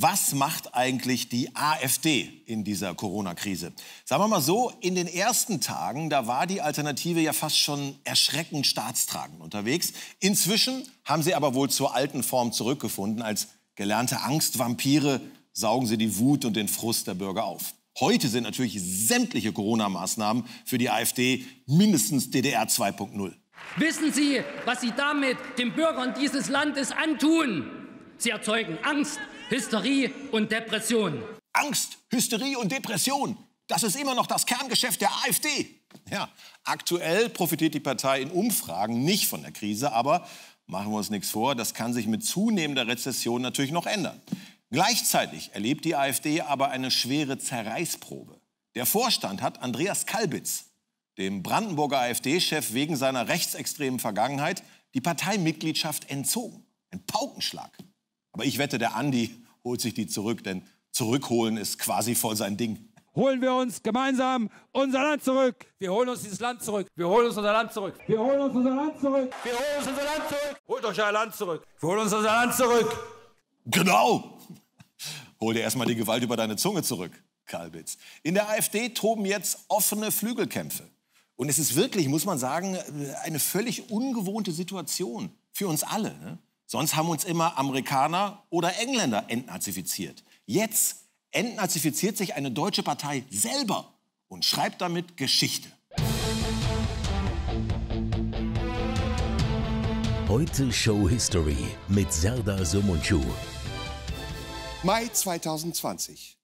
Was macht eigentlich die AfD in dieser Corona-Krise? Sagen wir mal so, in den ersten Tagen, da war die Alternative ja fast schon erschreckend staatstragend unterwegs. Inzwischen haben sie aber wohl zur alten Form zurückgefunden. Als gelernte Angstvampire saugen sie die Wut und den Frust der Bürger auf. Heute sind natürlich sämtliche Corona-Maßnahmen für die AfD mindestens DDR 2.0. Wissen Sie, was Sie damit den Bürgern dieses Landes antun? Sie erzeugen Angst, Hysterie und Depression. Angst, Hysterie und Depression. Das ist immer noch das Kerngeschäft der AfD. Ja, aktuell profitiert die Partei in Umfragen nicht von der Krise, aber machen wir uns nichts vor, das kann sich mit zunehmender Rezession natürlich noch ändern. Gleichzeitig erlebt die AfD aber eine schwere Zerreißprobe. Der Vorstand hat Andreas Kalbitz, dem Brandenburger AfD-Chef, wegen seiner rechtsextremen Vergangenheit die Parteimitgliedschaft entzogen. Ein Paukenschlag. Aber ich wette, der Andi holt sich die zurück, denn zurückholen ist quasi voll sein Ding. Holen wir uns gemeinsam unser Land zurück. Wir holen uns dieses Land zurück. Wir holen uns unser Land zurück. Wir holen uns unser Land zurück. Wir holen uns unser Land zurück. Holt euch euer Land zurück. Wir holen uns unser Land zurück. Genau. Hol dir erstmal die Gewalt über deine Zunge zurück, Kalbitz. In der AfD toben jetzt offene Flügelkämpfe. Und es ist wirklich, muss man sagen, eine völlig ungewohnte Situation für uns alle. Ne? Sonst haben uns immer Amerikaner oder Engländer entnazifiziert. Jetzt entnazifiziert sich eine deutsche Partei selber und schreibt damit Geschichte. Heute Show History mit Serdar Somuncu. Mai 2020.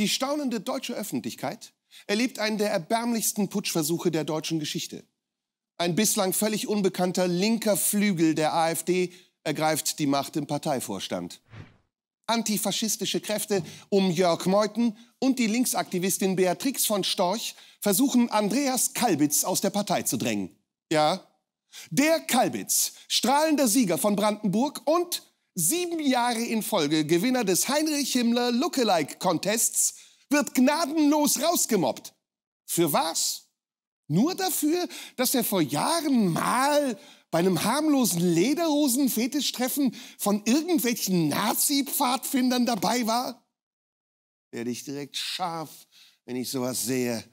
Die staunende deutsche Öffentlichkeit erlebt einen der erbärmlichsten Putschversuche der deutschen Geschichte. Ein bislang völlig unbekannter linker Flügel der AfD ergreift die Macht im Parteivorstand. Antifaschistische Kräfte um Jörg Meuthen und die Linksaktivistin Beatrix von Storch versuchen, Andreas Kalbitz aus der Partei zu drängen. Ja, der Kalbitz, strahlender Sieger von Brandenburg und sieben Jahre in Folge Gewinner des Heinrich Himmler Lookalike Contests, wird gnadenlos rausgemobbt. Für was? Nur dafür, dass er vor Jahren mal bei einem harmlosen Lederhosen-Fetischtreffen von irgendwelchen Nazi-Pfadfindern dabei war? Werde ich direkt scharf, wenn ich sowas sehe.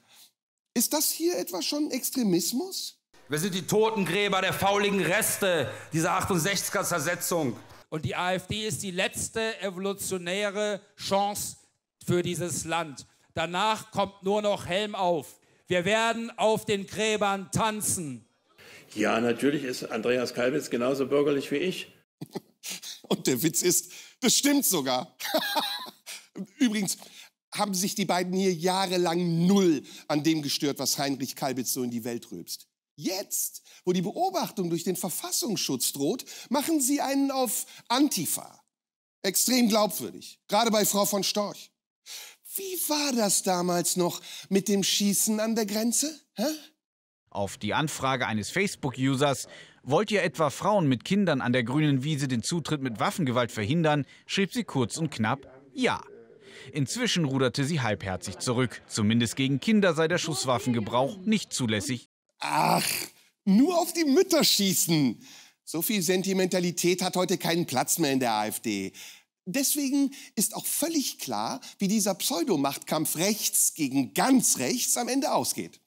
Ist das hier etwa schon Extremismus? Wir sind die Totengräber der fauligen Reste dieser 68er-Zersetzung. Und die AfD ist die letzte evolutionäre Chance für dieses Land. Danach kommt nur noch Helm auf. Wir werden auf den Gräbern tanzen. Ja, natürlich ist Andreas Kalbitz genauso bürgerlich wie ich. Und der Witz ist, das stimmt sogar. Übrigens haben sich die beiden hier jahrelang null an dem gestört, was Heinrich Kalbitz so in die Welt rülpst. Jetzt, wo die Beobachtung durch den Verfassungsschutz droht, machen sie einen auf Antifa. Extrem glaubwürdig, gerade bei Frau von Storch. Wie war das damals noch mit dem Schießen an der Grenze? Hä? Auf die Anfrage eines Facebook-Users, wollt ihr etwa Frauen mit Kindern an der grünen Wiese den Zutritt mit Waffengewalt verhindern, schrieb sie kurz und knapp Ja. Inzwischen ruderte sie halbherzig zurück. Zumindest gegen Kinder sei der Schusswaffengebrauch nicht zulässig. Ach, nur auf die Mütter schießen. So viel Sentimentalität hat heute keinen Platz mehr in der AfD. Deswegen ist auch völlig klar, wie dieser Pseudomachtkampf rechts gegen ganz rechts am Ende ausgeht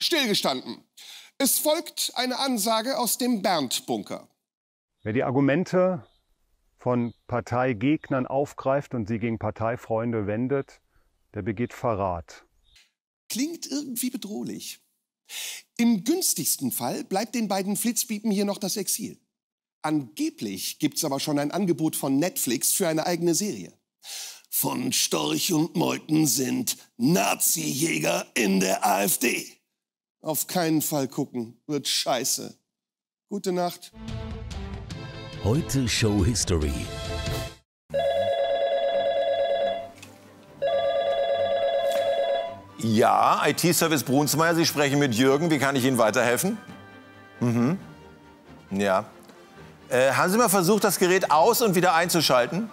stillgestanden. Es folgt eine Ansage aus dem Bernd-Bunker. Wer die Argumente von Parteigegnern aufgreift und sie gegen Parteifreunde wendet, der begeht Verrat. Klingt irgendwie bedrohlich. Im günstigsten Fall bleibt den beiden Flitzbiepen hier noch das Exil. Angeblich gibt es aber schon ein Angebot von Netflix für eine eigene Serie. Von Storch und Meuten sind Nazi-Jäger in der AfD. Auf keinen Fall gucken. Wird scheiße. Gute Nacht. Heute Show History. Ja, IT-Service Brunsmeier, Sie sprechen mit Jürgen. Wie kann ich Ihnen weiterhelfen? Mhm. Ja. Äh, haben Sie mal versucht, das Gerät aus und wieder einzuschalten?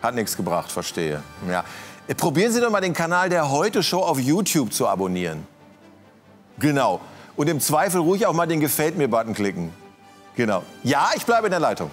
Hat nichts gebracht, verstehe. Ja. Äh, probieren Sie doch mal den Kanal der Heute Show auf YouTube zu abonnieren. Genau. Und im Zweifel ruhig auch mal den Gefällt mir-Button klicken. Genau. Ja, ich bleibe in der Leitung.